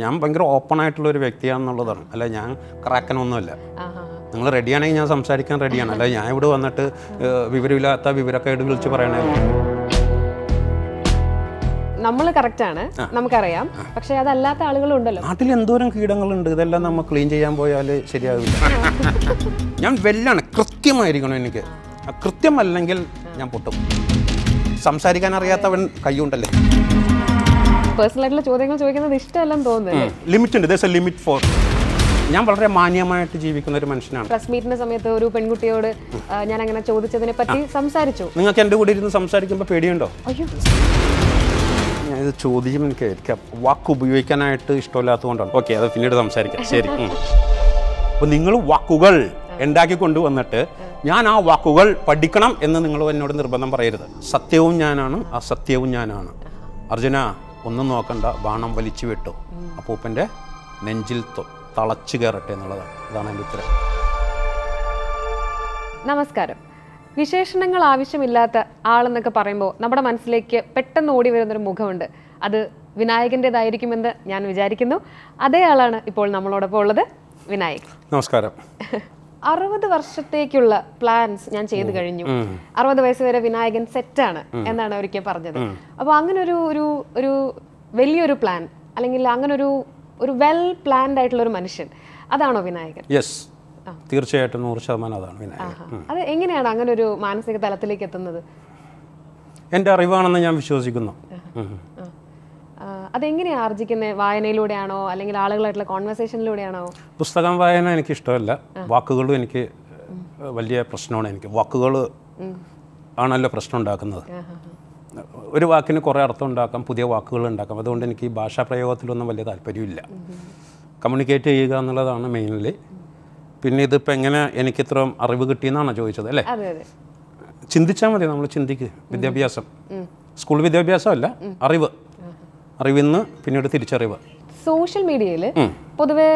ഞാൻ ഭയങ്കര ഓപ്പൺ ആയിട്ടുള്ള ഒരു വ്യക്തിയാണെന്നുള്ളതാണ് അല്ല ഞാൻ ക്രാക്കനൊന്നുമല്ല നിങ്ങൾ റെഡിയാണെങ്കിൽ ഞാൻ സംസാരിക്കാൻ റെഡിയാണ് അല്ല ഞാൻ ഇവിടെ വന്നിട്ട് വിവരമില്ലാത്ത വിവരമൊക്കെ ആയിട്ട് വിളിച്ച് പറയണേ നമ്മൾ കറക്റ്റാണ് നമുക്കറിയാം പക്ഷെ അതല്ലാത്ത ആളുകളുണ്ടല്ലോ നാട്ടിൽ എന്തോരം കീടങ്ങളുണ്ട് ഇതെല്ലാം നമ്മൾ ക്ലീൻ ചെയ്യാൻ പോയാൽ ശരിയാകില്ല ഞാൻ വെല്ലാണ് കൃത്യമായിരിക്കണം എനിക്ക് കൃത്യമല്ലെങ്കിൽ ഞാൻ പൊട്ടും സംസാരിക്കാൻ അറിയാത്തവൻ കൈയുണ്ടല്ലേ ആയിട്ടുള്ള ചോദ്യങ്ങൾ ചോദിക്കുന്നത് ഇഷ്ടമല്ലെന്ന് തോന്നുന്നു ലിമിറ്റ് ഉണ്ട് എ ലിമിറ്റ് ഫോർ ഞാൻ വളരെ മാന്യമായിട്ട് ജീവിക്കുന്ന ഒരു മനുഷ്യനാണ് പ്രസ് മീറ്റിന്റെ സമയത്ത് ഒരു പെൺകുട്ടിയോട് ഞാൻ അങ്ങനെ ചോദിച്ചതിനെ പറ്റി സംസാരിച്ചു നിങ്ങൾക്ക് എന്റെ കൂടെ ഇരുന്ന് സംസാരിക്കുമ്പോൾ പേടിയുണ്ടോ അയ്യോ ഞാൻ ഇത് എനിക്ക് വാക്ക് ഉപയോഗിക്കാനായിട്ട് കൊണ്ടാണ് ഓക്കെ അത് പിന്നീട് സംസാരിക്കാം ശരി അപ്പോൾ നിങ്ങൾ വാക്കുകൾ ഉണ്ടാക്കി കൊണ്ടുവന്നിട്ട് ഞാൻ ആ വാക്കുകൾ പഠിക്കണം എന്ന് നിങ്ങൾ എന്നോട് നിർബന്ധം പറയരുത് സത്യവും ഞാനാണ് അസത്യവും ഞാനാണ് അർജുന ഒന്നും നോക്കണ്ട ബാണം വലിച്ചു വിട്ടു അപ്പൂപ്പൻ്റെ നെഞ്ചിൽ തളച്ചു കയറട്ടെ എന്നുള്ളതാണ് ഇതാണ് എൻ്റെ ഉത്തരം നമസ്കാരം വിശേഷണങ്ങൾ ആവശ്യമില്ലാത്ത ആളെന്നൊക്കെ പറയുമ്പോൾ നമ്മുടെ മനസ്സിലേക്ക് പെട്ടെന്ന് ഓടി വരുന്നൊരു മുഖമുണ്ട് അത് വിനായകൻ്റെതായിരിക്കുമെന്ന് ഞാൻ വിചാരിക്കുന്നു അതേ ആളാണ് ഇപ്പോൾ നമ്മളോടൊപ്പം ഉള്ളത് വിനായക് നമസ്കാരം അറുപത് വർഷത്തേക്കുള്ള പ്ലാൻസ് ഞാൻ ചെയ്തു കഴിഞ്ഞു അറുപത് വയസ്സ് വരെ വിനായകൻ സെറ്റാണ് എന്നാണ് ഒരിക്കൽ പറഞ്ഞത് അപ്പോൾ അങ്ങനെ ഒരു ഒരു ഒരു വലിയൊരു പ്ലാൻ അല്ലെങ്കിൽ അങ്ങനെ ഒരു ഒരു വെൽ പ്ലാൻഡ് ആയിട്ടുള്ള ഒരു മനുഷ്യൻ അതാണോ വിനായകൻ യെസ് തീർച്ചയായിട്ടും നൂറ് ശതമാനം അതാണ് വിനായകൻ അത് എങ്ങനെയാണ് അങ്ങനെ ഒരു മാനസിക തലത്തിലേക്ക് എത്തുന്നത് എൻ്റെ അറിവാണെന്ന് ഞാൻ വിശ്വസിക്കുന്നു അതെങ്ങനെയാണ് ആർജിക്കുന്നത് വായനയിലൂടെയാണോ അല്ലെങ്കിൽ ആളുകളായിട്ടുള്ള കോൺവെർസേഷനിലൂടെയാണോ പുസ്തകം വായന എനിക്ക് ഇഷ്ടമല്ല വാക്കുകളും എനിക്ക് വലിയ പ്രശ്നമാണ് എനിക്ക് വാക്കുകൾ ആണല്ലോ പ്രശ്നം ഉണ്ടാക്കുന്നത് ഒരു വാക്കിന് കുറേ അർത്ഥം ഉണ്ടാക്കാം പുതിയ വാക്കുകൾ ഉണ്ടാക്കാം അതുകൊണ്ട് എനിക്ക് ഈ ഭാഷാ പ്രയോഗത്തിലൊന്നും വലിയ താല്പര്യമില്ല കമ്മ്യൂണിക്കേറ്റ് ചെയ്യുക എന്നുള്ളതാണ് മെയിൻലി പിന്നെ ഇതിപ്പോൾ എങ്ങനെ എനിക്ക് ഇത്രയും അറിവ് കിട്ടിയെന്നാണ് ചോദിച്ചത് അല്ലേ ചിന്തിച്ചാൽ മതി നമ്മൾ ചിന്തിക്കുക വിദ്യാഭ്യാസം സ്കൂൾ വിദ്യാഭ്യാസമല്ല അറിവ് അറിവിന്ന് പിന്നീട് തിരിച്ചറിവ് സോഷ്യൽ മീഡിയയിൽ പൊതുവെ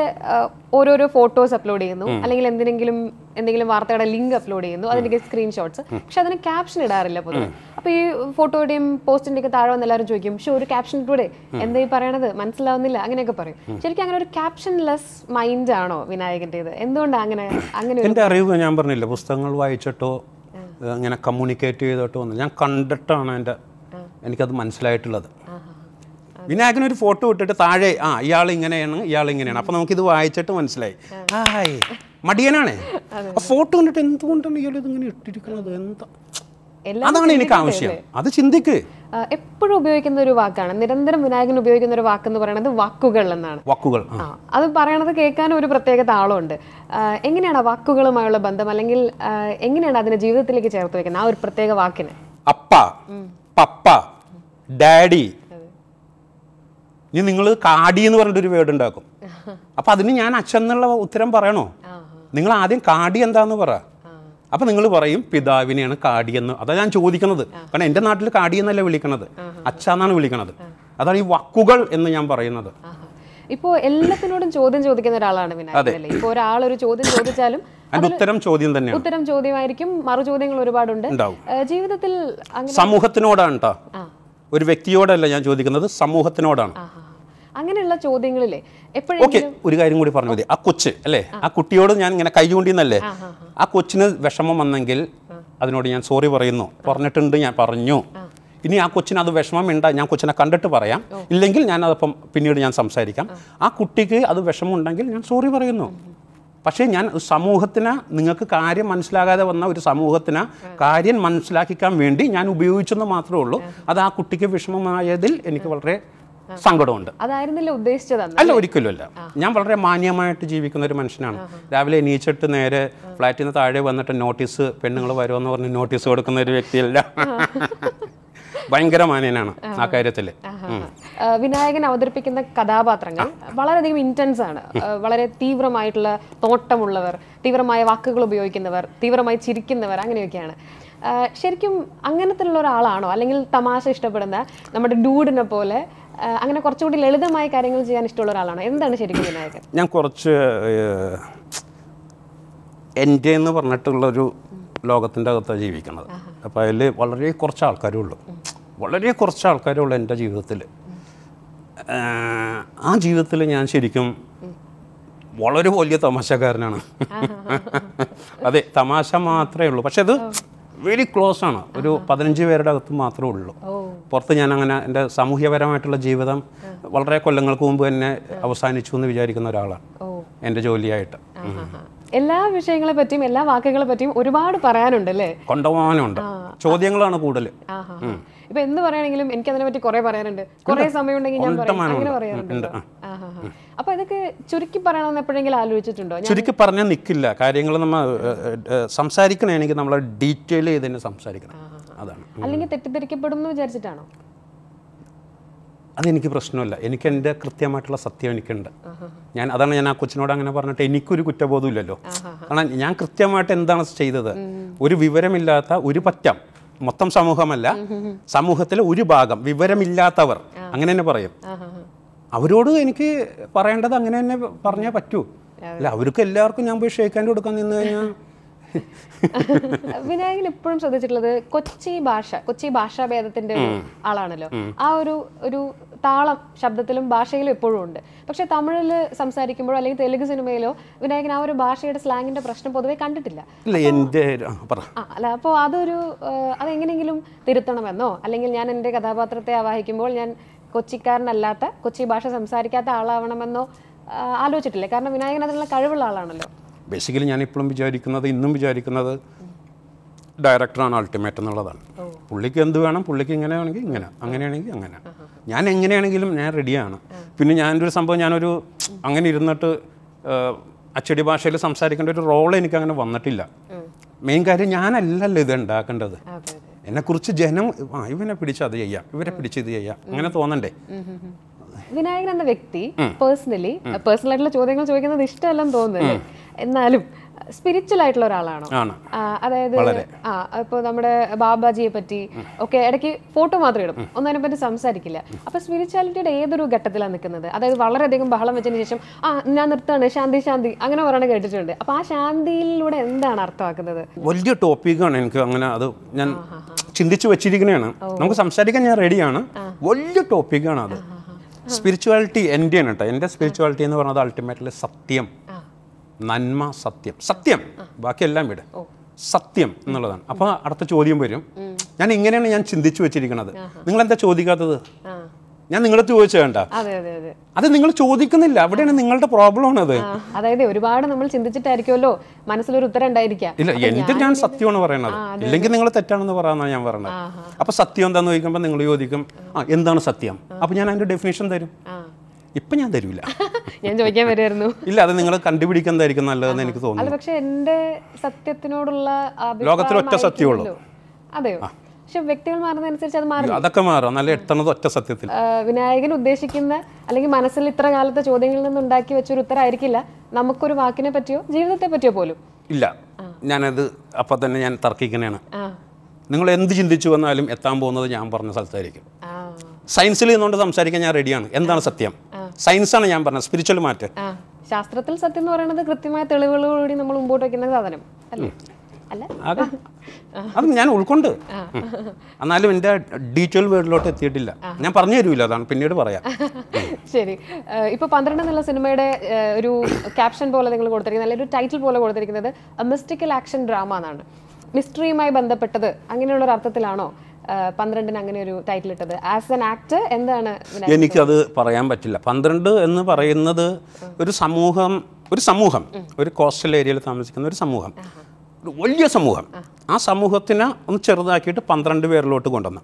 ഓരോരോ ഫോട്ടോസ് അപ്ലോഡ് ചെയ്യുന്നു അല്ലെങ്കിൽ എന്തിനെങ്കിലും എന്തെങ്കിലും വാർത്തയുടെ ലിങ്ക് അപ്ലോഡ് ചെയ്യുന്നു അതിന്റെ സ്ക്രീൻഷോട്ട്സ് പക്ഷെ അതിന് ക്യാപ്ഷൻ ഇടാറില്ല പൊതുവെ അപ്പൊ ഈ ഫോട്ടോയുടെയും പോസ്റ്റിന്റെ ഒക്കെ താഴെ വന്ന് എല്ലാവരും ചോദിക്കും പക്ഷെ ഒരു ക്യാപ്ഷൻ ഇട്ടൂടെ എന്താ ഈ പറയണത് മനസ്സിലാവുന്നില്ല അങ്ങനെയൊക്കെ പറയും ശരിക്കും അങ്ങനെ ഒരു ക്യാപ്ഷൻ ലെസ് മൈൻഡ് ആണോ വിനായകന്റേത് എന്തുകൊണ്ടാണ് അങ്ങനെ അങ്ങനെ എന്റെ അറിവ് ഞാൻ പറഞ്ഞില്ല പുസ്തകങ്ങൾ വായിച്ചിട്ടോ അങ്ങനെ കമ്മ്യൂണിക്കേറ്റ് ചെയ്തിട്ടോ ഞാൻ കണ്ടിട്ടാണ് എന്റെ എനിക്കത് മനസ്സിലായിട്ടുള്ളത് വിനായകൻ ഒരു ഫോട്ടോ ഇട്ടിട്ട് താഴെ ആ ഇയാൾ ഇങ്ങനെയാണ് ഇയാൾ ഇങ്ങനെയാണ് അപ്പോൾ നമുക്കിത് വായിച്ചിട്ട് മനസ്സിലായി ഹായ് മടിയനാണേ ഫോട്ടോ കണ്ടിട്ട് എന്തുകൊണ്ടാണ് ഇയാൾ ഇതിങ്ങനെ ഇട്ടിരിക്കുന്നത് എന്താ അതാണ് എനിക്ക് ആവശ്യം അത് ചിന്തിക്ക് എപ്പോഴും ഉപയോഗിക്കുന്ന ഒരു വാക്കാണ് നിരന്തരം വിനായകൻ ഉപയോഗിക്കുന്ന ഒരു വാക്ക് എന്ന് പറയുന്നത് വാക്കുകൾ എന്നാണ് വാക്കുകൾ അത് പറയണത് കേൾക്കാൻ ഒരു പ്രത്യേക താളമുണ്ട് എങ്ങനെയാണ് വാക്കുകളുമായുള്ള ബന്ധം അല്ലെങ്കിൽ എങ്ങനെയാണ് അതിനെ ജീവിതത്തിലേക്ക് ചേർത്ത് വെക്കുന്നത് ആ ഒരു പ്രത്യേക വാക്കിന് അപ്പ പപ്പ ഡാഡി ഇനി നിങ്ങൾ കാടി എന്ന് പറഞ്ഞിട്ടൊരു വേർഡ് ഉണ്ടാക്കും അപ്പൊ അതിന് ഞാൻ അച്ഛൻ എന്നുള്ള ഉത്തരം പറയണോ നിങ്ങൾ ആദ്യം കാടി എന്താന്ന് പറ അപ്പൊ നിങ്ങൾ പറയും പിതാവിനെയാണ് കാടി എന്ന് അതാ ഞാൻ ചോദിക്കുന്നത് കാരണം എൻ്റെ നാട്ടിൽ കാടി എന്നല്ല വിളിക്കണത് അച്ഛന്നാണ് വിളിക്കണത് അതാണ് ഈ വക്കുകൾ എന്ന് ഞാൻ പറയുന്നത് ഇപ്പോ എല്ലാത്തിനോടും ചോദ്യം ചോദിക്കുന്ന ഒരാളാണ് വിനായകല്ലേ ഒരാൾ ഒരു ചോദ്യം ചോദിച്ചാലും ഉത്തരം ചോദ്യം തന്നെ ഉത്തരം ചോദ്യമായിരിക്കും മറു ചോദ്യങ്ങൾ ഒരുപാടുണ്ട് ജീവിതത്തിൽ സമൂഹത്തിനോടാണ് കേട്ടോ ഒരു വ്യക്തിയോടല്ല ഞാൻ ചോദിക്കുന്നത് സമൂഹത്തിനോടാണ് അങ്ങനെയുള്ള ചോദ്യങ്ങളിലെ ഓക്കെ ഒരു കാര്യം കൂടി പറഞ്ഞു മതി ആ കൊച്ച് അല്ലേ ആ കുട്ടിയോട് ഞാൻ ഇങ്ങനെ കൈ കൊണ്ടിന്നല്ലേ ആ കൊച്ചിന് വിഷമം വന്നെങ്കിൽ അതിനോട് ഞാൻ സോറി പറയുന്നു പറഞ്ഞിട്ടുണ്ട് ഞാൻ പറഞ്ഞു ഇനി ആ കൊച്ചിന് അത് വിഷമം ഉണ്ട ഞാൻ കൊച്ചിനെ കണ്ടിട്ട് പറയാം ഇല്ലെങ്കിൽ ഞാൻ അതപ്പം പിന്നീട് ഞാൻ സംസാരിക്കാം ആ കുട്ടിക്ക് അത് ഉണ്ടെങ്കിൽ ഞാൻ സോറി പറയുന്നു പക്ഷേ ഞാൻ സമൂഹത്തിന് നിങ്ങൾക്ക് കാര്യം മനസ്സിലാകാതെ വന്ന ഒരു സമൂഹത്തിന് കാര്യം മനസ്സിലാക്കിക്കാൻ വേണ്ടി ഞാൻ ഉപയോഗിച്ചെന്ന് മാത്രമേ ഉള്ളൂ അത് ആ കുട്ടിക്ക് വിഷമമായതിൽ എനിക്ക് വളരെ സങ്കടമുണ്ട് അതായിരുന്നില്ല ഉദ്ദേശിച്ചത് അല്ല ഒരിക്കലുമല്ല ഞാൻ വളരെ മാന്യമായിട്ട് ജീവിക്കുന്ന ഒരു മനുഷ്യനാണ് രാവിലെ എണീച്ചിട്ട് നേരെ ഫ്ലാറ്റിൽ നിന്ന് താഴെ വന്നിട്ട് നോട്ടീസ് പെണ്ണുങ്ങൾ വരുമെന്ന് പറഞ്ഞ് നോട്ടീസ് കൊടുക്കുന്ന ഒരു വ്യക്തിയല്ല ഭയങ്കര മാനേനാണ് ആ കാര്യത്തില് വിനായകൻ അവതരിപ്പിക്കുന്ന കഥാപാത്രങ്ങൾ വളരെയധികം ഇന്റൻസ് ആണ് വളരെ തീവ്രമായിട്ടുള്ള തോട്ടമുള്ളവർ തീവ്രമായ വാക്കുകൾ ഉപയോഗിക്കുന്നവർ തീവ്രമായി ചിരിക്കുന്നവർ അങ്ങനെയൊക്കെയാണ് ശരിക്കും അങ്ങനത്തെയുള്ള ഒരാളാണോ അല്ലെങ്കിൽ തമാശ ഇഷ്ടപ്പെടുന്ന നമ്മുടെ ഡൂഡിനെ പോലെ അങ്ങനെ കുറച്ചുകൂടി ലളിതമായ കാര്യങ്ങൾ ചെയ്യാൻ ഇഷ്ടമുള്ള ഒരാളാണോ എന്താണ് ശരിക്കും വിനായകൻ ഞാൻ കുറച്ച് എൻ്റെ എന്ന് പറഞ്ഞിട്ടുള്ളൊരു ലോകത്തിൻ്റെ അകത്താണ് ജീവിക്കുന്നത് അപ്പോൾ അതിൽ വളരെ കുറച്ച് ആൾക്കാരേ ഉള്ളൂ വളരെ കുറച്ച് ആൾക്കാരേ ഉള്ളൂ എൻ്റെ ജീവിതത്തിൽ ആ ജീവിതത്തിൽ ഞാൻ ശരിക്കും വളരെ വലിയ തമാശക്കാരനാണ് അതെ തമാശ മാത്രമേ ഉള്ളൂ പക്ഷെ അത് വെരി ക്ലോസ് ആണ് ഒരു പതിനഞ്ച് പേരുടെ അകത്ത് മാത്രമേ ഉള്ളൂ പുറത്ത് ഞാൻ അങ്ങനെ എൻ്റെ സാമൂഹ്യപരമായിട്ടുള്ള ജീവിതം വളരെ കൊല്ലങ്ങൾക്ക് മുമ്പ് തന്നെ അവസാനിച്ചു എന്ന് വിചാരിക്കുന്ന ഒരാളാണ് എൻ്റെ ജോലിയായിട്ട് എല്ലാ വിഷയങ്ങളെ പറ്റിയും എല്ലാ വാക്കുകളെ പറ്റിയും ഒരുപാട് പറയാനുണ്ട് അല്ലേ കൊണ്ടുപോകാനുണ്ട് ചോദ്യങ്ങളാണ് കൂടുതൽ ഇപ്പൊ എന്ത് പറയുകയാണെങ്കിലും എനിക്ക് അതിനെ പറ്റി കുറെ പറയാനുണ്ട് കുറെ സമയം ഉണ്ടെങ്കിൽ ഞാൻ അങ്ങനെ അപ്പൊ ഇതൊക്കെ ചുരുക്കി പറയണമെന്ന് എപ്പോഴെങ്കിലും ആലോചിച്ചിട്ടുണ്ടോ ചുരുക്കി പറഞ്ഞാൽ നിൽക്കില്ല കാര്യങ്ങൾ നമ്മൾ സംസാരിക്കണമെങ്കിൽ നമ്മൾ ഡീറ്റെയിൽ ചെയ്ത് സംസാരിക്കണം അതാണ് അല്ലെങ്കിൽ തെറ്റിദ്ധരിക്കപ്പെടും എന്ന് വിചാരിച്ചിട്ടാണോ അതെനിക്ക് പ്രശ്നമല്ല എനിക്ക് എൻ്റെ കൃത്യമായിട്ടുള്ള സത്യം എനിക്കുണ്ട് ഞാൻ അതാണ് ഞാൻ ആ കൊച്ചിനോട് അങ്ങനെ പറഞ്ഞിട്ട് എനിക്കൊരു കുറ്റബോധമില്ലല്ലോ കാരണം ഞാൻ കൃത്യമായിട്ട് എന്താണ് ചെയ്തത് ഒരു വിവരമില്ലാത്ത ഒരു പറ്റം മൊത്തം സമൂഹമല്ല സമൂഹത്തിലെ ഒരു ഭാഗം വിവരമില്ലാത്തവർ അങ്ങനെ തന്നെ പറയും അവരോട് എനിക്ക് പറയേണ്ടത് അങ്ങനെ തന്നെ പറഞ്ഞേ പറ്റൂ അല്ല അവർക്ക് എല്ലാവർക്കും ഞാൻ പോയി ഷേക്കാൻ്റെ കൊടുക്കാൻ നിന്ന് കഴിഞ്ഞാൽ വിനായകൻ എപ്പോഴും ശ്രദ്ധിച്ചിട്ടുള്ളത് കൊച്ചി ഭാഷ കൊച്ചി ഭാഷാ ഭേദത്തിന്റെ ആളാണല്ലോ ആ ഒരു ഒരു താളം ശബ്ദത്തിലും ഭാഷയിലും എപ്പോഴും ഉണ്ട് പക്ഷെ തമിഴിൽ സംസാരിക്കുമ്പോഴോ അല്ലെങ്കിൽ തെലുങ്ക് സിനിമയിലോ വിനായകൻ ആ ഒരു ഭാഷയുടെ സ്ലാങ്ങിന്റെ പ്രശ്നം പൊതുവെ കണ്ടിട്ടില്ല അല്ല അപ്പോൾ അതൊരു അതെങ്ങനെയെങ്കിലും തിരുത്തണമെന്നോ അല്ലെങ്കിൽ ഞാൻ എൻ്റെ കഥാപാത്രത്തെ ആവാഹിക്കുമ്പോൾ ഞാൻ കൊച്ചിക്കാരനല്ലാത്ത കൊച്ചി ഭാഷ സംസാരിക്കാത്ത ആളാവണമെന്നോ ആലോചിച്ചിട്ടില്ല കാരണം വിനായകൻ അതിനുള്ള കഴിവുള്ള ആളാണല്ലോ ബേസിക്കലി ഞാൻ ഇപ്പോഴും വിചാരിക്കുന്നത് ഇന്നും വിചാരിക്കുന്നത് ഡയറക്ടറാണ് അൾട്ടിമേറ്റ് എന്നുള്ളതാണ് പുള്ളിക്ക് എന്ത് വേണം പുള്ളിക്ക് ഇങ്ങനെ ആണെങ്കിൽ ഇങ്ങനെ അങ്ങനെയാണെങ്കിൽ അങ്ങനെ ഞാൻ എങ്ങനെയാണെങ്കിലും ഞാൻ റെഡിയാണ് പിന്നെ ഞാനൊരു സംഭവം ഞാനൊരു അങ്ങനെ ഇരുന്നിട്ട് അച്ചടി ഭാഷയിൽ സംസാരിക്കേണ്ട ഒരു റോൾ എനിക്ക് അങ്ങനെ വന്നിട്ടില്ല മെയിൻ കാര്യം ഞാനല്ലല്ലോ ഇത് ഉണ്ടാക്കേണ്ടത് എന്നെക്കുറിച്ച് ജനം ആ ഇവനെ പിടിച്ച് അത് ചെയ്യാം ഇവരെ പിടിച്ച് ഇത് ചെയ്യാം അങ്ങനെ തോന്നണ്ടേ വിനായകൻ എന്ന വ്യക്തി പേഴ്സണലി പേഴ്സണൽ ചോദ്യങ്ങൾ ചോദിക്കുന്നത് ഇഷ്ടമല്ലെന്ന് തോന്നുന്നു എന്നാലും സ്പിരിച്വൽ ആയിട്ടുള്ള ഒരാളാണോ അതായത് ആ ഇപ്പൊ നമ്മുടെ ബാബാജിയെ പറ്റി ഒക്കെ ഇടയ്ക്ക് ഫോട്ടോ മാത്രം ഇടും ഒന്നും അതിനെ പറ്റി സംസാരിക്കില്ല അപ്പൊ സ്പിരിച്വാലിറ്റിയുടെ ഏതൊരു ഘട്ടത്തിലാണ് നിൽക്കുന്നത് അതായത് വളരെയധികം ബഹളം വെച്ചതിന് ശേഷം ആ ഞാൻ നിർത്താണ് ശാന്തി ശാന്തി അങ്ങനെ പറയണ കേട്ടിട്ടുണ്ട് അപ്പൊ ആ ശാന്തിയിലൂടെ എന്താണ് അർത്ഥമാക്കുന്നത് വലിയ ടോപ്പിക്കാണ് എനിക്ക് അങ്ങനെ അത് ഞാൻ ചിന്തിച്ചു വെച്ചിരിക്കുന്നതാണ് നമുക്ക് സംസാരിക്കാൻ ഞാൻ റെഡിയാണ് വലിയ ടോപ്പിക്കാണ് അത് സ്പിരിച്വാലിറ്റി എൻ്റെ ആണ് കേട്ടോ എൻ്റെ സ്പിരിച്വാലിറ്റി എന്ന് പറഞ്ഞത് അൾട്ടിമേറ്റ്ലി സത്യം നന്മ സത്യം സത്യം ബാക്കിയെല്ലാം വിട് സത്യം എന്നുള്ളതാണ് അപ്പോൾ അടുത്ത ചോദ്യം വരും ഞാൻ ഇങ്ങനെയാണ് ഞാൻ ചിന്തിച്ചു വെച്ചിരിക്കുന്നത് നിങ്ങൾ എന്താ ചോദിക്കാത്തത് ഞാൻ നിങ്ങളെ വേണ്ട അത് നിങ്ങൾ ചോദിക്കുന്നില്ല അവിടെയാണ് നിങ്ങളുടെ പ്രോബ്ലം അത് അതായത് ഒരുപാട് നമ്മൾ ചിന്തിച്ചിട്ടായിരിക്കുമല്ലോ മനസ്സിലൊരു ഉത്തരം ഉണ്ടായിരിക്കാം ഇല്ല എന്റെ ഞാൻ സത്യമാണ് പറയുന്നത് ഇല്ലെങ്കിൽ നിങ്ങൾ തെറ്റാണെന്ന് പറയാന്നാണ് ഞാൻ പറയുന്നത് അപ്പൊ സത്യം എന്താന്ന് ചോദിക്കുമ്പോൾ നിങ്ങൾ ചോദിക്കും എന്താണ് സത്യം അപ്പൊ ഞാൻ അതിന്റെ ഡെഫിനേഷൻ തരും ഇപ്പൊ ഞാൻ തരില്ല ഞാൻ ചോദിക്കാൻ വരുമായിരുന്നു ഇല്ല അത് നിങ്ങൾ കണ്ടുപിടിക്കുന്നതായിരിക്കും നല്ലതെന്ന് എനിക്ക് തോന്നുന്നു പക്ഷേ എൻ്റെ സത്യത്തിനോടുള്ള ലോകത്തിൽ ഒറ്റ സത്യമുള്ളു അതെയോ പക്ഷെ വ്യക്തികൾ മാറുന്നതനുസരിച്ച് അത് മാറും അതൊക്കെ മാറാം നല്ല എത്തണത് ഒറ്റ സത്യത്തിൽ വിനായകൻ ഉദ്ദേശിക്കുന്ന അല്ലെങ്കിൽ മനസ്സിൽ ഇത്ര കാലത്തെ ചോദ്യങ്ങളിൽ നിന്ന് ഉണ്ടാക്കി വെച്ചൊരു ആയിരിക്കില്ല നമുക്കൊരു വാക്കിനെ പറ്റിയോ ജീവിതത്തെ പറ്റിയോ പോലും ഇല്ല ഞാനത് അപ്പൊ തന്നെ ഞാൻ തർക്കിക്കണേണ് നിങ്ങൾ എന്ത് ചിന്തിച്ചു വന്നാലും എത്താൻ പോകുന്നത് ഞാൻ പറഞ്ഞ സ്ഥലത്തായിരിക്കും സയൻസിൽ നിന്നുകൊണ്ട് സംസാരിക്കാൻ ഞാൻ റെഡിയാണ് എന്താണ് സത്യം സയൻസാണ് ഞാൻ പറഞ്ഞത് സ്പിരിച്വൽ മാറ്റ് ശാസ്ത്രത്തിൽ സത്യം എന്ന് പറയുന്നത് കൃത്യമായ തെളിവുകളോടുകൂടി നമ്മൾ മുമ്പോട്ട് വെക്കുന്ന സാധനം അല്ലേ അത് ഞാൻ ഉൾക്കൊണ്ട് എന്നാലും എന്റെ ഡീറ്റെയിൽ വേർഡിലോട്ട് എത്തിയിട്ടില്ല ഞാൻ പറഞ്ഞു തരൂല അതാണ് പിന്നീട് പറയാം ശരി ഇപ്പൊ പന്ത്രണ്ട് എന്നുള്ള സിനിമയുടെ ഒരു ക്യാപ്ഷൻ പോലെ നിങ്ങൾ കൊടുത്തിരിക്കുന്നത് അല്ലെങ്കിൽ ഒരു ടൈറ്റിൽ പോലെ കൊടുത്തിരിക്കുന്നത് മിസ്റ്റിക്കൽ ആക്ഷൻ ഡ്രാമ എന്നാണ് മിസ്റ്ററിയുമായി ബന്ധപ്പെട്ടത് അങ്ങനെയുള്ള ഒരു അർത്ഥത്തിലാണോ പന്ത്രണ്ടിന് അങ്ങനെ ഒരു ടൈറ്റിൽ ഇട്ടത് ആസ് എൻ ആക്ടർ എന്താണ് എനിക്കത് പറയാൻ പറ്റില്ല പന്ത്രണ്ട് എന്ന് പറയുന്നത് ഒരു സമൂഹം ഒരു സമൂഹം ഒരു കോസ്റ്റൽ ഏരിയയിൽ താമസിക്കുന്ന ഒരു സമൂഹം ഒരു വലിയ സമൂഹം ആ സമൂഹത്തിനെ ഒന്ന് ചെറുതാക്കിയിട്ട് പന്ത്രണ്ട് പേരിലോട്ട് കൊണ്ടുവന്നു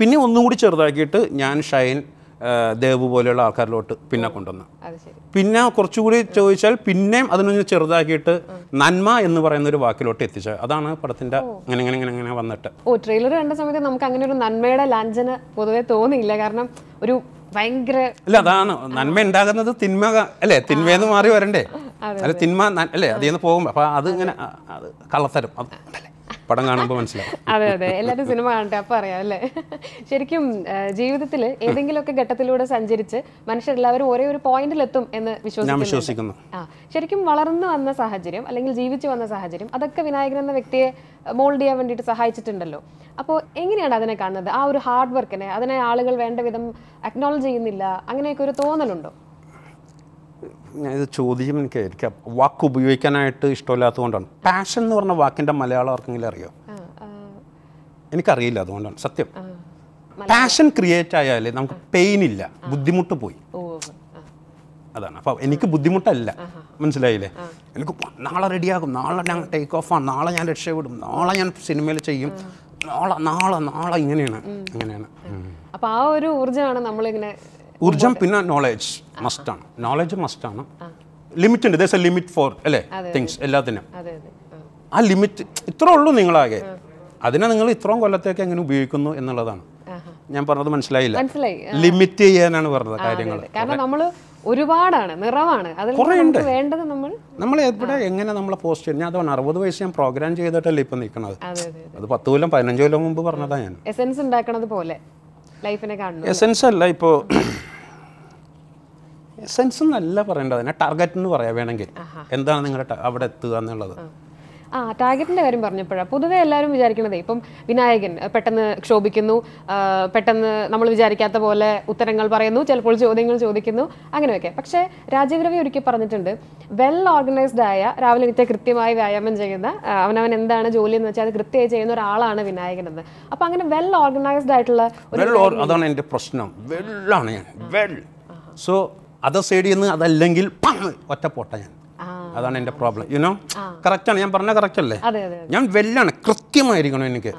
പിന്നെ ഒന്നുകൂടി ചെറുതാക്കിയിട്ട് ഞാൻ ഷൈൻ ദേവ് പോലെയുള്ള ആൾക്കാരിലോട്ട് പിന്നെ കൊണ്ടുവന്ന് പിന്നെ കുറച്ചുകൂടി ചോദിച്ചാൽ പിന്നെയും അതിനൊന്ന് ചെറുതാക്കിയിട്ട് നന്മ എന്ന് പറയുന്ന ഒരു വാക്കിലോട്ട് എത്തിച്ചത് അതാണ് പടത്തിന്റെ ഇങ്ങനെ ഇങ്ങനെ ഇങ്ങനെ വന്നിട്ട് ഓ ട്രെയിലർ കണ്ട സമയത്ത് നമുക്ക് അങ്ങനെ ഒരു നന്മയുടെ ലാഞ്ചന പൊതുവെ തോന്നിയില്ല കാരണം ഒരു ഭയങ്കര അല്ല അതാണ് നന്മ ഉണ്ടാകുന്നത് തിന്മ അല്ലേ തിന്മയെന്ന് മാറി വരണ്ടേ അല്ല തിന്മ അല്ലേ അതിൽ നിന്ന് പോകുമ്പോൾ അപ്പൊ അത് ഇങ്ങനെ കള്ളത്തരം പടം കാണുമ്പോൾ മനസ്സിലാവും അതെ അതെ എല്ലാവരും സിനിമ കാണട്ടെ അപ്പം അറിയാം അല്ലേ ശരിക്കും ജീവിതത്തിൽ ഏതെങ്കിലുമൊക്കെ ഘട്ടത്തിലൂടെ സഞ്ചരിച്ച് മനുഷ്യരെല്ലാവരും ഒരേ ഒരു പോയിന്റിലെത്തും എന്ന് ഞാൻ വിശ്വസിക്കുന്നു ആ ശരിക്കും വളർന്നു വന്ന സാഹചര്യം അല്ലെങ്കിൽ ജീവിച്ചു വന്ന സാഹചര്യം അതൊക്കെ വിനായകൻ എന്ന വ്യക്തിയെ മോൾഡ് ചെയ്യാൻ വേണ്ടിയിട്ട് സഹായിച്ചിട്ടുണ്ടല്ലോ അപ്പോൾ എങ്ങനെയാണ് അതിനെ കാണുന്നത് ആ ഒരു ഹാർഡ് വർക്കിനെ അതിനെ ആളുകൾ വേണ്ട വിധം അക്നോളജ് ചെയ്യുന്നില്ല അങ്ങനെയൊക്കെ ഒരു തോന്നലുണ്ടോ ഞാൻ ഇത് ചോദ്യം എനിക്ക് എനിക്ക് വാക്ക് ഉപയോഗിക്കാനായിട്ട് കൊണ്ടാണ് പാഷൻ എന്ന് പറഞ്ഞ വാക്കിൻ്റെ മലയാളം ആർക്കെങ്കിലും അറിയോ എനിക്കറിയില്ല അതുകൊണ്ടാണ് സത്യം പാഷൻ ക്രിയേറ്റ് ആയാലേ നമുക്ക് പെയിൻ ഇല്ല ബുദ്ധിമുട്ട് പോയി അതാണ് അപ്പം എനിക്ക് ബുദ്ധിമുട്ടല്ല മനസ്സിലായില്ലേ എനിക്ക് നാളെ റെഡിയാകും നാളെ ഞാൻ ടേക്ക് ഓഫ് ആണ് നാളെ ഞാൻ രക്ഷപ്പെടും നാളെ ഞാൻ സിനിമയിൽ ചെയ്യും നാളെ നാളെ നാളെ ഇങ്ങനെയാണ് അങ്ങനെയാണ് അപ്പോൾ ആ ഒരു ഊർജ്ജമാണ് നമ്മളിങ്ങനെ ഊർജം പിന്നെ നോളേജ് മസ്റ്റാണ് നോളേജ് മസ്റ്റാണ് ലിമിറ്റ് ഉണ്ട് എ ലിമിറ്റ് ഫോർ അല്ലേ തിങ്സ് എല്ലാത്തിനും ആ ലിമിറ്റ് ഇത്രേ ഉള്ളൂ നിങ്ങളാകെ അതിനെ നിങ്ങൾ ഇത്രയും കൊല്ലത്തേക്ക് എങ്ങനെ ഉപയോഗിക്കുന്നു എന്നുള്ളതാണ് ഞാൻ പറഞ്ഞത് മനസ്സിലായില്ല ലിമിറ്റ് ചെയ്യാനാണ് പറഞ്ഞത് കാര്യങ്ങൾ കാരണം നമ്മൾ ഒരുപാടാണ് നിറവാണ് വേണ്ടത് നമ്മൾ നമ്മൾ എവിടെ എങ്ങനെ നമ്മളെ പോസ്റ്റ് ചെയ്യണം ഞാൻ അതാണ് അറുപത് വയസ്സ് ഞാൻ പ്രോഗ്രാം ചെയ്തിട്ടല്ലേ ഇപ്പൊ നിൽക്കുന്നത് അത് പത്ത് കൊല്ലം പതിനഞ്ച് കൊല്ലം മുമ്പ് പറഞ്ഞതാണ് ഞാൻ എസെൻസ് ഉണ്ടാക്കണത് പോലെ ലൈഫിനെ എസെൻസ് അല്ല ഇപ്പോൾ എസെൻസ് എന്നല്ല പറയേണ്ടത് അതിനെ ടാർഗറ്റ് എന്ന് പറയാം വേണമെങ്കിൽ എന്താണ് നിങ്ങളുടെ അവിടെ എത്തുക എന്നുള്ളത് ആ ടാർഗറ്റിന്റെ കാര്യം പറഞ്ഞപ്പോഴാണ് പൊതുവെ എല്ലാവരും വിചാരിക്കണത് ഇപ്പം വിനായകൻ പെട്ടെന്ന് ക്ഷോഭിക്കുന്നു പെട്ടെന്ന് നമ്മൾ വിചാരിക്കാത്ത പോലെ ഉത്തരങ്ങൾ പറയുന്നു ചിലപ്പോൾ ചോദ്യങ്ങൾ ചോദിക്കുന്നു അങ്ങനെയൊക്കെ പക്ഷേ രാജീവ് രവി ഒരിക്കൽ പറഞ്ഞിട്ടുണ്ട് വെൽ ഓർഗനൈസ്ഡ് ആയ രാവിലെ നിത്യ കൃത്യമായി വ്യായാമം ചെയ്യുന്ന അവനവൻ എന്താണ് ജോലി എന്ന് വെച്ചാൽ അത് കൃത്യമായി ചെയ്യുന്ന ഒരാളാണ് വിനായകൻ എന്ന് അപ്പൊ അങ്ങനെ വെൽ ഓർഗനൈസ്ഡ് ആയിട്ടുള്ള അതാണ് എൻ്റെ പ്രശ്നം വെല്ലാണ് വെൽ സോ അതർ സൈഡിൽ നിന്ന് അതല്ലെങ്കിൽ ഒറ്റ പൊട്ട ഞാൻ അതാണ് എൻ്റെ പ്രോബ്ലം യുനോ കറക്റ്റാണ് ഞാൻ പറഞ്ഞ കറക്റ്റ് അല്ലേ ഞാൻ വെല്ലാണ് കൃത്യമായിരിക്കണം എനിക്ക്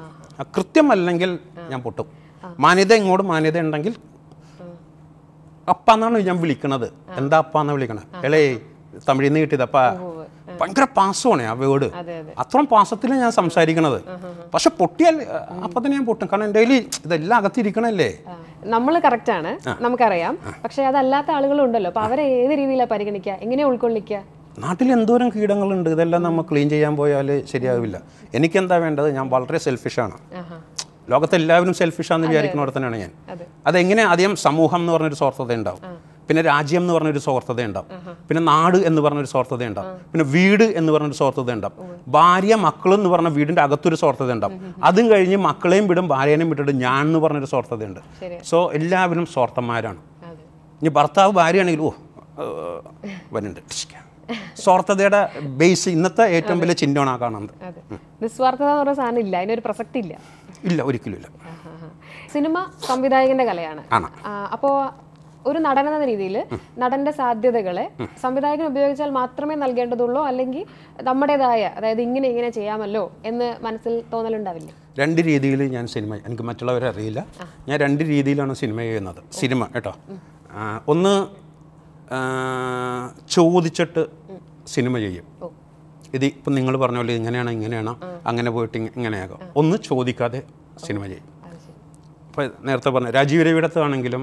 കൃത്യമല്ലെങ്കിൽ ഞാൻ പൊട്ടും മാന്യത ഇങ്ങോട്ട് മാന്യത ഉണ്ടെങ്കിൽ അപ്പാന്നാണ് ഞാൻ വിളിക്കണത് എന്താ അപ്പാന്നാ വിളിക്കണത് എളേ തമിഴിൽ നിന്ന് അപ്പ ഭയങ്കര പാസമാണ് ആ വേർഡ് അത്രയും പാസത്തിൽ ഞാൻ സംസാരിക്കണത് പക്ഷെ പൊട്ടിയാൽ അപ്പൊ തന്നെ ഞാൻ പൊട്ടും കാരണം എൻ്റെ കയ്യിൽ ഇതെല്ലാം അകത്തിരിക്കണല്ലേ നമ്മൾ ആണ് നമുക്കറിയാം പക്ഷെ അതല്ലാത്ത ആളുകളുണ്ടല്ലോ അപ്പൊ അവരെ ഏത് രീതിയിലാണ് പരിഗണിക്കുക എങ്ങനെയാ ഉൾക്കൊള്ളിക്കുക നാട്ടിൽ എന്തോരം കീടങ്ങളുണ്ട് ഇതെല്ലാം നമ്മൾ ക്ലീൻ ചെയ്യാൻ പോയാൽ ശരിയാവില്ല എനിക്കെന്താ വേണ്ടത് ഞാൻ വളരെ സെൽഫിഷാണ് ലോകത്തെ എല്ലാവരും സെൽഫിഷാന്ന് വിചാരിക്കുന്നവിടെ തന്നെയാണ് ഞാൻ അതെങ്ങനെ ആദ്യം സമൂഹം എന്ന് പറഞ്ഞൊരു സ്വാർത്ഥത ഉണ്ടാവും പിന്നെ രാജ്യം എന്ന് പറഞ്ഞൊരു സ്വാർത്ഥത ഉണ്ടാവും പിന്നെ നാട് എന്ന് പറഞ്ഞൊരു സ്വാർത്ഥത ഉണ്ടാവും പിന്നെ വീട് എന്ന് പറഞ്ഞൊരു സ്വാർത്ഥത ഉണ്ടാവും ഭാര്യ മക്കൾ എന്ന് പറഞ്ഞ വീടിൻ്റെ അകത്തൊരു സ്വാർത്ഥത ഉണ്ടാവും അതും കഴിഞ്ഞ് മക്കളെയും വിടും ഭാര്യേനെയും വിട്ടിട്ട് ഞാൻ എന്ന് പറഞ്ഞൊരു ഉണ്ട് സോ എല്ലാവരും സ്വാർത്ഥന്മാരാണ് ഇനി ഭർത്താവ് ഭാര്യയാണെങ്കിൽ ഓ വരുന്നുണ്ട് സ്വാർത്ഥതയുടെ ബേസ് ഇന്നത്തെ ഏറ്റവും വലിയ ചിഹ്നമാണ് ആ കാണുന്നത് നിസ്വാർത്ഥത എന്ന് പറയുന്ന സാധനം ഇല്ല അതിനൊരു പ്രസക്തി ഇല്ല ഇല്ല ഒരിക്കലും ഇല്ല സിനിമ സംവിധായകന്റെ കലയാണ് അപ്പോ ഒരു നടൻ എന്ന രീതിയിൽ നടന്റെ സാധ്യതകളെ സംവിധായകൻ ഉപയോഗിച്ചാൽ മാത്രമേ നൽകേണ്ടതുള്ളൂ അല്ലെങ്കിൽ നമ്മുടേതായ അതായത് ഇങ്ങനെ ഇങ്ങനെ ചെയ്യാമല്ലോ എന്ന് മനസ്സിൽ തോന്നലുണ്ടാവില്ല രണ്ട് രീതിയിൽ ഞാൻ സിനിമ എനിക്ക് മറ്റുള്ളവരെ അറിയില്ല ഞാൻ രണ്ട് രീതിയിലാണ് സിനിമ ചെയ്യുന്നത് സിനിമ കേട്ടോ ഒന്ന് ചോദിച്ചിട്ട് സിനിമ ചെയ്യും ഇത് ഇപ്പം നിങ്ങൾ പറഞ്ഞ പോലെ ഇങ്ങനെയാണ് ഇങ്ങനെയാണ് അങ്ങനെ പോയിട്ട് ഇങ്ങനെയാകാം ഒന്ന് ചോദിക്കാതെ സിനിമ ചെയ്യും ഇപ്പം നേരത്തെ പറഞ്ഞ രാജീവ് രവിയുടെത്താണെങ്കിലും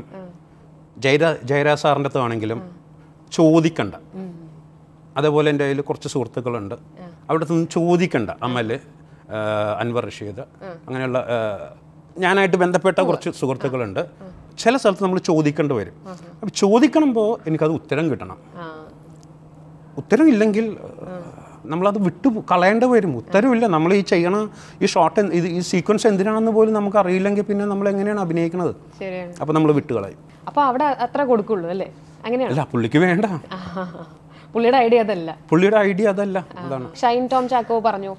ജയരാ ജയരാജ് സാറിൻ്റെ അടുത്താണെങ്കിലും ചോദിക്കണ്ട അതേപോലെ എൻ്റെ കയ്യിൽ കുറച്ച് സുഹൃത്തുക്കളുണ്ട് അവിടെ നിന്ന് ചോദിക്കണ്ട അമൽ അൻവർ റഷീദ് അങ്ങനെയുള്ള ഞാനായിട്ട് ബന്ധപ്പെട്ട കുറച്ച് സുഹൃത്തുക്കളുണ്ട് ചില സ്ഥലത്ത് നമ്മൾ ചോദിക്കേണ്ടി വരും അപ്പം ചോദിക്കണമ്പോൾ എനിക്കത് ഉത്തരം കിട്ടണം ഉത്തരവില്ലെങ്കിൽ നമ്മളത് വിട്ടു കളയേണ്ടി വരും ഉത്തരവില്ല നമ്മൾ ഈ ചെയ്യണ ഈ ഷോർട്ട് ഇത് ഈ സീക്വൻസ് എന്തിനാണെന്ന് പോലും നമുക്ക് അറിയില്ലെങ്കിൽ പിന്നെ നമ്മൾ എങ്ങനെയാണ് അഭിനയിക്കുന്നത് അപ്പോൾ നമ്മൾ വിട്ടു കളയും അപ്പോൾ അവിടെ അത്ര കൊടുക്കുള്ളൂ അല്ലേ അങ്ങനെയാണ് അല്ല പുള്ളിക്ക് വേണ്ട പുള്ളിയുടെ ഐഡിയ അതല്ല പുള്ളിയുടെ ഐഡിയ അതല്ല അതാണ് ഷൈൻ ടോം ചാക്കോ പറഞ്ഞു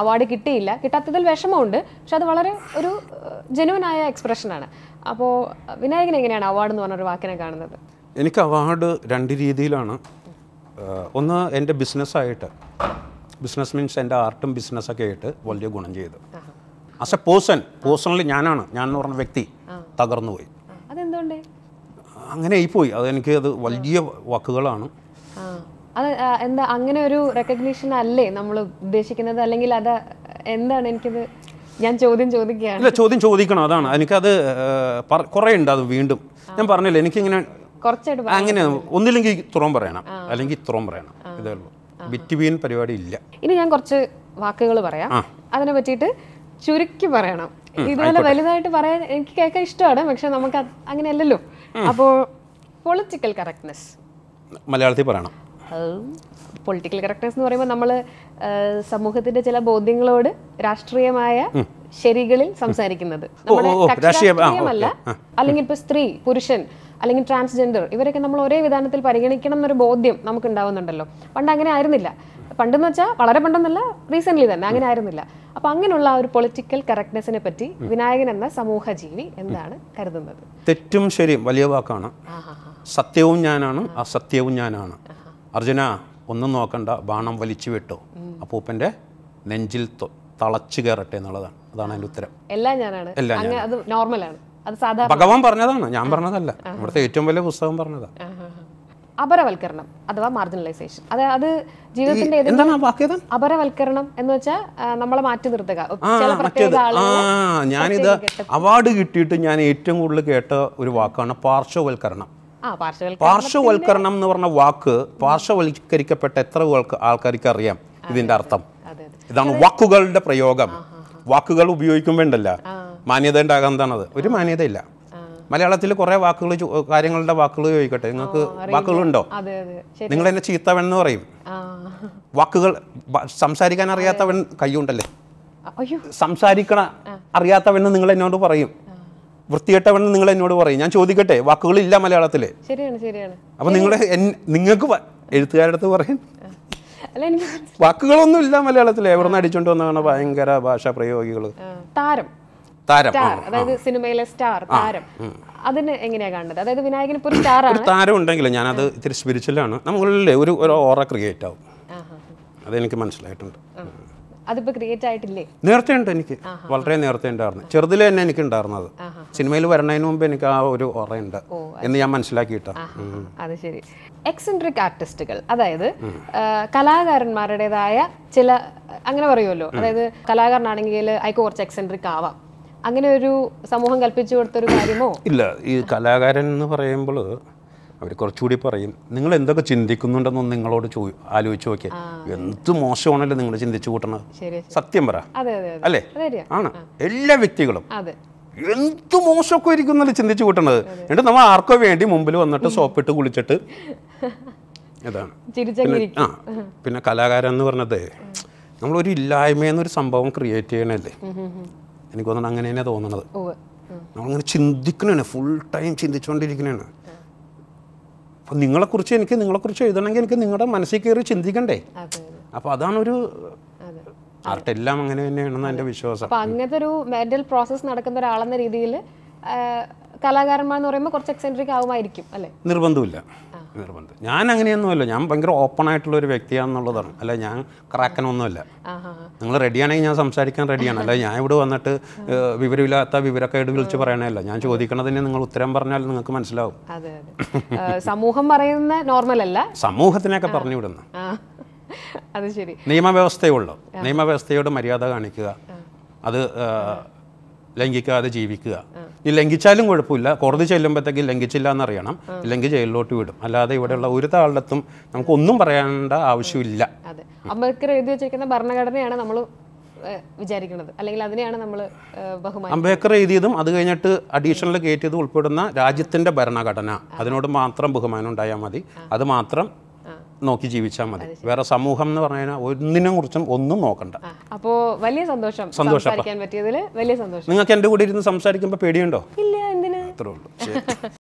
അവാർഡ് കിട്ടിയില്ല കിട്ടാത്തതിൽ വിഷമമുണ്ട് പക്ഷെ അത് വളരെ ഒരു ജെനുവനായ എക്സ്പ്രഷനാണ് അപ്പോൾ വിനായകൻ എങ്ങനെയാണ് അവാർഡ് എന്ന് പറഞ്ഞൊരു വാക്കിനെ കാണുന്നത് എനിക്ക് അവാർഡ് രണ്ട് രീതിയിലാണ് ഒന്ന് എൻ്റെ ബിസിനസ്സായിട്ട് ബിസിനസ് മീൻസ് എൻ്റെ ആർട്ടും ബിസിനസ്സൊക്കെ ആയിട്ട് വലിയ ഗുണം ചെയ്തു ആസ് എ പേഴ്സൺ പേഴ്സണലി ഞാനാണ് ഞാൻ എന്ന് പറഞ്ഞ വ്യക്തി തകർന്നു പോയി അങ്ങനെ ആയിപ്പോയി അതെനിക്ക് അത് വലിയ വാക്കുകളാണ് അത് എന്താ അങ്ങനെ ഒരു റെക്കഗ്നീഷൻ അല്ലേ നമ്മൾ ഉദ്ദേശിക്കുന്നത് അല്ലെങ്കിൽ അത് എന്താണ് എനിക്കത് ഞാൻ ചോദ്യം ചോദിക്കുകയാണ് ഇല്ല ചോദ്യം ചോദിക്കണം അതാണ് എനിക്കത് കുറേ ഉണ്ട് അത് വീണ്ടും ഞാൻ പറഞ്ഞില്ല എനിക്കിങ്ങനെ അങ്ങനെ ഒന്നില്ലെങ്കിൽ ഇത്രോം പറയണം അല്ലെങ്കിൽ ഇത്രോം പറയണം ഇതേ ബിറ്റ്വീൻ പരിപാടി ഇല്ല ഇനി ഞാൻ കുറച്ച് വാക്കുകൾ പറയാം അതിനെ പറ്റിയിട്ട് ചുരുക്കി പറയണം ഇതുപോലെ വലുതായിട്ട് പറയാൻ എനിക്ക് കേൾക്കാൻ ഇഷ്ടമാണ് പക്ഷെ നമുക്ക് അങ്ങനെയല്ലല്ലോ അപ്പോൾ പൊളിറ്റിക്കൽ കറക്റ്റ്നെസ് മലയാളത്തിൽ പറയണം പൊളിറ്റിക്കൽ കറക്റ്റ്നെസ് എന്ന് പറയുമ്പോൾ നമ്മൾ സമൂഹത്തിന്റെ ചില ബോധ്യങ്ങളോട് രാഷ്ട്രീയമായ ശരികളിൽ സംസാരിക്കുന്നത് രാഷ്ട്രീയമല്ല അല്ലെങ്കിൽ ഇപ്പൊ സ്ത്രീ പുരുഷൻ അല്ലെങ്കിൽ ട്രാൻസ്ജെൻഡർ ഇവരൊക്കെ നമ്മൾ ഒരേ വിധാനത്തിൽ പരിഗണിക്കണം എന്നൊരു ബോധ്യം നമുക്ക് ഉണ്ടാവുന്നുണ്ടല്ലോ പണ്ട് അങ്ങനെ ആയിരുന്നില്ല പണ്ടെന്ന് വെച്ചാൽ വളരെ പണ്ടെന്നല്ല റീസെന്റ്ലി തന്നെ അങ്ങനെ ആയിരുന്നില്ല അപ്പൊ അങ്ങനെയുള്ള ഒരു പൊളിറ്റിക്കൽ കറക്റ്റ്നെസിനെ പറ്റി വിനായകൻ എന്ന സമൂഹ ജീവി എന്താണ് കരുതുന്നത് തെറ്റും ശരിയും വലിയ വാക്കാണ് സത്യവും ഞാനാണ് അസത്യവും ഞാനാണ് അർജുന ഒന്നും നോക്കണ്ട ബാണം വലിച്ചു വിട്ടു അപ്പൂപ്പന്റെ നെഞ്ചിൽ തളച്ചു കയറട്ടെ എന്നുള്ളതാണ് അതാണ് എൻ്റെ ഉത്തരം എല്ലാം ഞാനാണ് എല്ലാം ഞാൻ അത് നോർമലാണ് അത് സാധാരണ ഭഗവാൻ പറഞ്ഞതാണ് ഞാൻ പറഞ്ഞതല്ല ഇവിടുത്തെ ഏറ്റവും വലിയ പുസ്തകം പറഞ്ഞതാണ് അപരവൽക്കരണം അഥവാ മാർജിനലൈസേഷൻ അത് അത് ജീവിതത്തിന്റെ അപരവൽക്കരണം എന്ന് വെച്ചാൽ നമ്മളെ മാറ്റി നിർത്തുക ഞാനിത് അവാർഡ് കിട്ടിയിട്ട് ഞാൻ ഏറ്റവും കൂടുതൽ കേട്ട ഒരു വാക്കാണ് പാർശ്വവൽക്കരണം പാർശ്വവൽക്കരണം എന്ന് പറഞ്ഞ വാക്ക് പാർശ്വവൽക്കരിക്കപ്പെട്ട എത്ര ആൾക്കാർക്ക് അറിയാം ഇതിന്റെ അർത്ഥം ഇതാണ് വാക്കുകളുടെ പ്രയോഗം വാക്കുകൾ ഉപയോഗിക്കുമ്പോൾ ഉണ്ടല്ല മാന്യത ഉണ്ടാകാൻ എന്താണത് ഒരു മാന്യതയില്ല മലയാളത്തിൽ കുറേ വാക്കുകൾ കാര്യങ്ങളുടെ വാക്കുകൾ ചോദിക്കട്ടെ നിങ്ങൾക്ക് വാക്കുകളുണ്ടോ നിങ്ങൾ എന്നെ ചീത്തവൻ പറയും വാക്കുകൾ സംസാരിക്കാൻ അറിയാത്തവൻ കൈയുണ്ടല്ലേ സംസാരിക്കണ അറിയാത്തവൻ നിങ്ങൾ എന്നോട് പറയും വൃത്തികെട്ടവൻ നിങ്ങൾ എന്നോട് പറയും ഞാൻ ചോദിക്കട്ടെ വാക്കുകളില്ല മലയാളത്തിൽ ശരിയാണ് ശരിയാണ് അപ്പൊ നിങ്ങൾ നിങ്ങൾക്ക് എഴുത്തുകാരുടെ അടുത്ത് പറയും വാക്കുകളൊന്നും ഇല്ല മലയാളത്തിൽ എവിടുന്ന് അടിച്ചോണ്ട് വന്നാണ് ഭയങ്കര ഭാഷ പ്രയോഗികൾ താരം താരം അതായത് സിനിമയിലെ സ്റ്റാർ താരം അതിന് എങ്ങനെയാ കാണുന്നത് അതായത് വിനായകന് ഒരു സ്റ്റാർ ആണ് താരം ഉണ്ടെങ്കിൽ ഞാനത് ഇത്തിരി സ്പിരിച്വലാണ് നമ്മളിൽ ഒരു ഓറ ക്രിയേറ്റ് ആവും അതെനിക്ക് മനസ്സിലായിട്ടുണ്ട് അതിപ്പോ ക്രിയേറ്റ് ആയിട്ടില്ലേ ഉണ്ട് എനിക്ക് വളരെ നേരത്തെ ഉണ്ടായിരുന്നു ചെറുതിലെ തന്നെ എനിക്ക് ഉണ്ടായിരുന്നത് സിനിമയിൽ വരണതിന് മുമ്പ് എനിക്ക് ആ ഒരു ഓർമ്മയുണ്ട് എന്ന് ഞാൻ മനസ്സിലാക്കിയിട്ട അത് ശരി എക്സെൻട്രിക് ആർട്ടിസ്റ്റുകൾ അതായത് കലാകാരന്മാരുടേതായ ചില അങ്ങനെ പറയുമല്ലോ അതായത് കലാകാരനാണെങ്കിൽ അയക്ക് കുറച്ച് എക്സെൻട്രിക് ആവാം അങ്ങനെ ഒരു സമൂഹം കൽപ്പിച്ചു കൊടുത്തൊരു കാര്യമോ ഇല്ല ഈ കലാകാരൻ എന്ന് പറയുമ്പോൾ അവർ കുറച്ചുകൂടി പറയും നിങ്ങൾ എന്തൊക്കെ ചിന്തിക്കുന്നുണ്ടെന്നൊന്ന് നിങ്ങളോട് ചോ ആലോചിച്ച് നോക്കിയ എന്ത് മോശമാണല്ലോ നിങ്ങൾ ചിന്തിച്ചു കൂട്ടണത് സത്യം പറ അല്ലേ ആണ് എല്ലാ വ്യക്തികളും എന്ത് മോശമൊക്കെ ഇരിക്കുന്നല്ലോ ചിന്തിച്ചു കൂട്ടണത് എന്നിട്ട് നമ്മൾ ആർക്കോ വേണ്ടി മുമ്പിൽ വന്നിട്ട് സോപ്പിട്ട് കുളിച്ചിട്ട് ഇതാണ് ആ പിന്നെ കലാകാരൻ എന്ന് പറഞ്ഞത് നമ്മളൊരു ഇല്ലായ്മയെന്നൊരു സംഭവം ക്രിയേറ്റ് ചെയ്യണല്ലേ എനിക്ക് തോന്നുന്നത് അങ്ങനെ തന്നെയാണ് തോന്നണത് നമ്മളിങ്ങനെ ചിന്തിക്കണേ ഫുൾ ടൈം ചിന്തിച്ചുകൊണ്ടിരിക്കണേ അപ്പോൾ നിങ്ങളെക്കുറിച്ച് എനിക്ക് നിങ്ങളെക്കുറിച്ച് എഴുതണമെങ്കിൽ എനിക്ക് നിങ്ങളുടെ മനസ്സിൽ കയറി ചിന്തിക്കണ്ടേ അപ്പോൾ അതാണൊരു ആർട്ട് എല്ലാം അങ്ങനെ തന്നെയാണെന്ന് എൻ്റെ വിശ്വാസം അപ്പോൾ അങ്ങനത്തെ ഒരു മെന്റൽ പ്രോസസ് നടക്കുന്ന ഒരാളെന്ന രീതിയിൽ കലാകാരന്മാർ എന്ന് പറയുമ്പോൾ കുറച്ച് എക്സെൻട്രിക് ആവുമായിരിക്കും അല്ലേ നിർബന്ധമില്ല നിർബന്ധം ഞാൻ അങ്ങനെയൊന്നുമല്ല ഞാൻ ഭയങ്കര ഓപ്പൺ ആയിട്ടുള്ള ഒരു വ്യക്തിയാണെന്നുള്ളതാണ് അല്ല ഞാൻ ക്രാക്കനൊന്നുമല്ല നിങ്ങൾ റെഡിയാണെങ്കിൽ ഞാൻ സംസാരിക്കാൻ റെഡിയാണ് അല്ല ഞാൻ ഇവിടെ വന്നിട്ട് വിവരമില്ലാത്ത വിവരക്കേട് വിളിച്ച് പറയണമല്ല ഞാൻ ചോദിക്കണതിന് നിങ്ങൾ ഉത്തരം പറഞ്ഞാൽ നിങ്ങൾക്ക് മനസ്സിലാവും സമൂഹം പറയുന്ന നോർമൽ അല്ല സമൂഹത്തിനൊക്കെ പറഞ്ഞു വിടുന്ന അത് ശരി നിയമവ്യവസ്ഥയോട് മര്യാദ കാണിക്കുക അത് ലംഘിക്കാതെ ജീവിക്കുക ഇനി ലംഘിച്ചാലും കുഴപ്പമില്ല കോടതി ചെല്ലുമ്പോഴത്തേക്ക് ലംഘിച്ചില്ല എന്നറിയണം ഇല്ലെങ്കിൽ ജയിലിലോട്ട് വിടും അല്ലാതെ ഇവിടെയുള്ള ഒരു താളത്തും നമുക്ക് ഒന്നും പറയേണ്ട ആവശ്യമില്ല എഴുതി വെച്ചിരിക്കുന്ന ഭരണഘടനയാണ് നമ്മൾ വിചാരിക്കുന്നത് അല്ലെങ്കിൽ അതിനെയാണ് നമ്മൾ അംബേദ്കർ എഴുതിയതും അത് കഴിഞ്ഞിട്ട് അഡീഷണൽ കയറ്റിയത് ഉൾപ്പെടുന്ന രാജ്യത്തിന്റെ ഭരണഘടന അതിനോട് മാത്രം ബഹുമാനം ഉണ്ടായാൽ മതി അത് മാത്രം നോക്കി ജീവിച്ചാൽ മതി വേറെ സമൂഹം എന്ന് പറഞ്ഞാൽ ഒന്നിനെ കുറിച്ചും ഒന്നും നോക്കണ്ട അപ്പോ വലിയ സന്തോഷം സന്തോഷം വലിയ സന്തോഷം നിങ്ങൾക്ക് എന്റെ കൂടെ ഇരുന്ന് സംസാരിക്കുമ്പോ പേടിയുണ്ടോ ഇല്ല എന്തിനാ അത്രേ ഉള്ളൂ